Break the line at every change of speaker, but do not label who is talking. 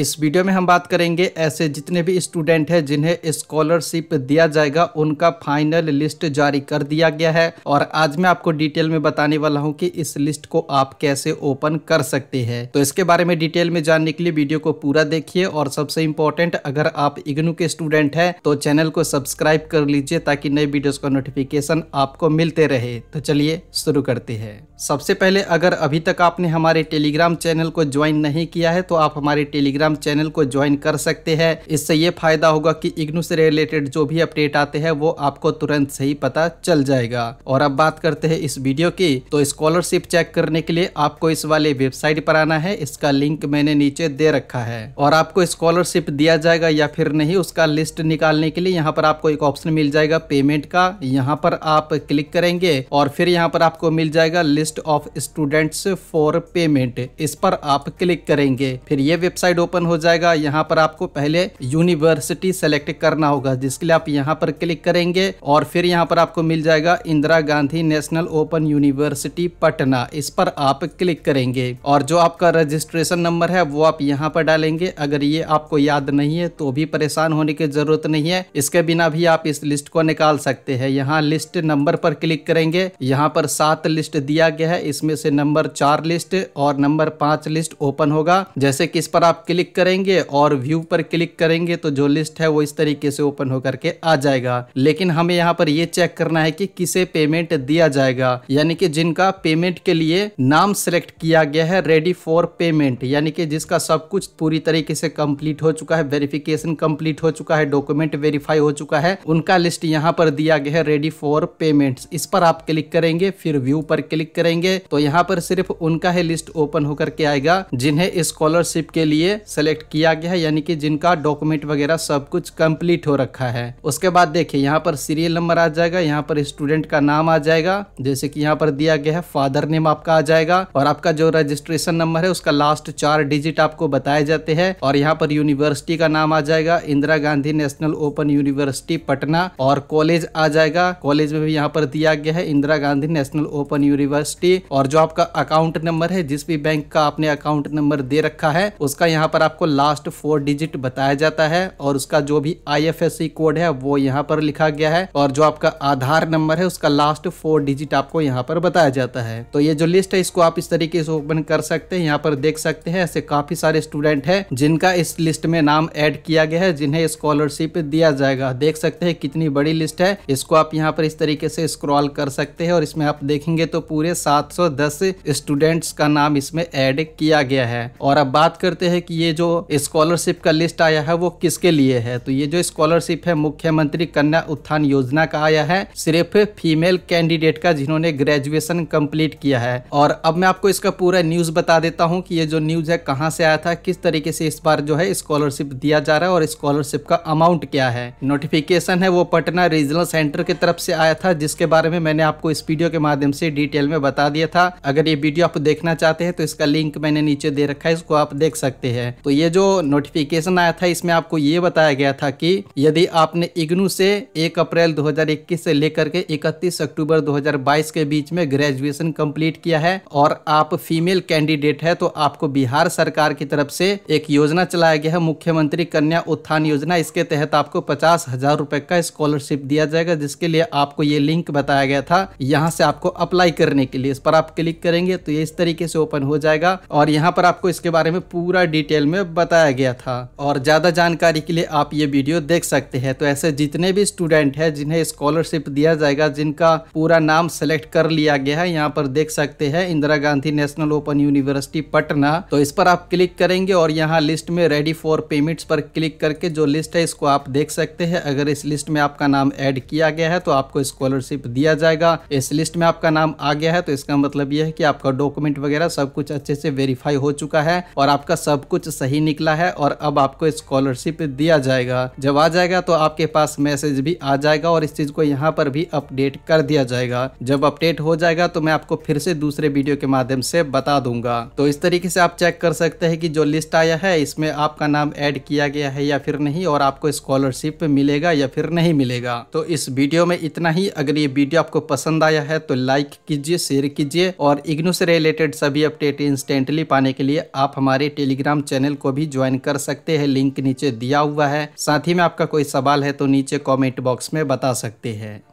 इस वीडियो में हम बात करेंगे ऐसे जितने भी स्टूडेंट हैं जिन्हें स्कॉलरशिप दिया जाएगा उनका फाइनल लिस्ट जारी कर दिया गया है और आज मैं आपको डिटेल में बताने वाला हूं कि इस लिस्ट को आप कैसे ओपन कर सकते हैं तो इसके बारे में डिटेल में जानने के लिए वीडियो को पूरा देखिए और सबसे इम्पोर्टेंट अगर आप इग्नू के स्टूडेंट है तो चैनल को सब्सक्राइब कर लीजिए ताकि नए वीडियोज का नोटिफिकेशन आपको मिलते रहे तो चलिए शुरू करते हैं सबसे पहले अगर अभी तक आपने हमारे टेलीग्राम चैनल को ज्वाइन नहीं किया है तो आप हमारे टेलीग्राम टेलीग्राम चैनल को ज्वाइन कर सकते हैं इससे ये फायदा होगा कि इग्नू से रिलेटेड जो भी अपडेट आते हैं वो आपको तुरंत सही पता चल जाएगा और अब बात करते हैं इस वीडियो की तो स्कॉलरशिप चेक करने के लिए आपको इस वाले वेबसाइट पर आना है इसका लिंक मैंने नीचे दे रखा है और आपको स्कॉलरशिप दिया जाएगा या फिर नहीं उसका लिस्ट निकालने के लिए यहाँ पर आपको एक ऑप्शन मिल जाएगा पेमेंट का यहाँ पर आप क्लिक करेंगे और फिर यहाँ पर आपको मिल जाएगा list of students for payment इस पर आप क्लिक करेंगे फिर ये वेबसाइट ओपन ओपन हो जाएगा यहाँ पर आपको पहले यूनिवर्सिटी सेलेक्ट करना होगा जिसके लिए आप यहाँ पर क्लिक करेंगे और फिर यहाँ पर आपको मिल जाएगा Indira Gandhi National Open University Patna इस पर आप क्लिक करेंगे और जो आपका रजिस्ट्रेशन नंबर है वो आप यहाँ पर डालेंगे अगर ये आपको याद नहीं है तो भी परेशान होने की जरूरत नहीं है इसके बिना भी आप इस लिस्ट को निकाल सकते हैं यहाँ लिस्ट नंबर पर क्लिक करेंगे यहाँ पर सात लिस्ट दिया गया है इसमें से नंबर चार लिस्ट और नंबर पांच लिस्ट ओपन होगा जैसे कि इस पर आप क्लिक क्लिक करेंगे और व्यू पर क्लिक करेंगे तो जो लिस्ट है वो इस तरीके से ओपन होकर के आ जाएगा लेकिन हमें यहाँ पर ये चेक करना है कि किसे पेमेंट दिया जाएगा यानी कि जिनका पेमेंट के लिए नाम सेलेक्ट किया गया है रेडी फॉर पेमेंट यानी कि जिसका सब कुछ पूरी तरीके से कंप्लीट हो चुका है वेरिफिकेशन कंप्लीट हो चुका है डॉक्यूमेंट वेरीफाई हो चुका है उनका लिस्ट यहाँ पर दिया गया है रेडी फॉर पेमेंट इस पर आप क्लिक करेंगे फिर व्यू पर क्लिक करेंगे तो यहाँ पर सिर्फ उनका ही लिस्ट ओपन होकर के आएगा जिन्हें स्कॉलरशिप के लिए सेलेक्ट किया गया है यानी कि जिनका डॉक्यूमेंट वगैरह सब कुछ कंप्लीट हो रखा है उसके बाद देखिए यहाँ पर सीरियल नंबर आ जाएगा यहाँ पर स्टूडेंट का नाम आ जाएगा जैसे कि यहाँ पर दिया गया है फादर नेम आपका आ जाएगा और आपका जो रजिस्ट्रेशन नंबर है उसका लास्ट चार डिजिट आपको बताए जाते हैं और यहाँ पर यूनिवर्सिटी का नाम आ जाएगा Indira Gandhi National Open University Patna और कॉलेज आ जाएगा कॉलेज में भी यहाँ पर दिया गया है Indira Gandhi National Open University और जो आपका अकाउंट नंबर है जिस भी बैंक का आपने अकाउंट नंबर दे रखा है उसका यहाँ पर आपको लास्ट फोर डिजिट बताया जाता है और उसका जो भी आई कोड है वो यहाँ पर लिखा गया है और जो आपका आधार नंबर है उसका लास्ट फोर डिजिट आपको यहाँ पर बताया जाता है तो ये जो लिस्ट है इसको आप इस तरीके से ओपन कर सकते हैं यहाँ पर देख सकते हैं ऐसे काफी सारे स्टूडेंट है जिनका इस लिस्ट में नाम एड किया गया है जिन्हें स्कॉलरशिप दिया जाएगा देख सकते हैं कितनी बड़ी लिस्ट है इसको आप यहाँ पर इस तरीके से स्क्रॉल कर सकते हैं और इसमें आप देखेंगे तो पूरे 710 स्टूडेंट्स का नाम इसमें ऐड किया गया है और अब बात करते हैं कि ये जो स्कॉलरशिप का लिस्ट आया है वो किसके लिए है तो ये जो स्कॉलरशिप है मुख्यमंत्री कन्या उत्थान योजना का आया है सिर्फ फीमेल कैंडिडेट का जिन्होंने ग्रेजुएशन कंप्लीट किया है और अब मैं आपको इसका पूरा न्यूज बता देता हूँ की ये जो न्यूज है कहाँ से आया था किस तरीके से इस बार जो है स्कॉलरशिप दिया जा रहा है और स्कॉलरशिप का अमाउंट क्या है नोटिफिकेशन है वो पटना रीजनल सेंटर की तरफ से आया था जिसके बारे में मैंने आपको इस वीडियो के माध्यम से डिटेल में बता दिया था अगर ये वीडियो आप देखना चाहते हैं तो इसका लिंक मैंने नीचे दे रखा है इसको आप देख सकते हैं तो ये जो नोटिफिकेशन आया था इसमें आपको ये बताया गया था कि यदि आपने इग्नू से 1 अप्रैल 2021 से लेकर के 31 अक्टूबर 2022 के बीच में ग्रेजुएशन कंप्लीट किया है और आप फीमेल कैंडिडेट है तो आपको बिहार सरकार की तरफ से एक योजना चलाया गया है मुख्यमंत्री कन्या उत्थान योजना इसके तहत आपको पचास हजार रूपए का स्कॉलरशिप दिया जाएगा जिसके लिए आपको ये लिंक बताया गया था यहाँ से आपको अप्लाई करने के लिए इस पर आप क्लिक करेंगे तो ये इस तरीके से ओपन हो जाएगा और यहाँ पर आपको इसके बारे में पूरा डिटेल डिटेल में बताया गया था और ज़्यादा जानकारी के लिए आप ये वीडियो देख सकते हैं तो ऐसे जितने भी स्टूडेंट हैं जिन्हें स्कॉलरशिप दिया जाएगा जिनका पूरा नाम सेलेक्ट कर लिया गया है यहाँ पर देख सकते हैं Indira Gandhi National Open University Patna तो इस पर आप क्लिक करेंगे और यहाँ लिस्ट में रेडी फॉर पेमेंट्स पर क्लिक करके जो लिस्ट है इसको आप देख सकते हैं अगर इस लिस्ट में आपका नाम ऐड किया गया है तो आपको स्कॉलरशिप दिया जाएगा इस लिस्ट में आपका नाम आ गया है तो इसका मतलब यह है कि आपका डॉक्यूमेंट वगैरह सब कुछ अच्छे से वेरीफाई हो चुका है और आपका सब कुछ सही निकला है और अब आपको स्कॉलरशिप दिया जाएगा जब आ जाएगा तो आपके पास मैसेज भी आ जाएगा और इस चीज को यहाँ पर भी अपडेट कर दिया जाएगा जब अपडेट हो जाएगा तो मैं आपको फिर से दूसरे वीडियो के माध्यम से बता दूंगा तो इस तरीके से आप चेक कर सकते हैं कि जो लिस्ट आया है इसमें आपका नाम ऐड किया गया है या फिर नहीं और आपको स्कॉलरशिप मिलेगा या फिर नहीं मिलेगा तो इस वीडियो में इतना ही अगर ये वीडियो आपको पसंद आया है तो लाइक कीजिए शेयर कीजिए और इग्नू से रिलेटेड सभी अपडेट इंस्टेंटली पाने के लिए आप हमारे टेलीग्राम चैनल चैनल को भी ज्वाइन कर सकते हैं लिंक नीचे दिया हुआ है साथ ही में आपका कोई सवाल है तो नीचे कॉमेंट बॉक्स में बता सकते हैं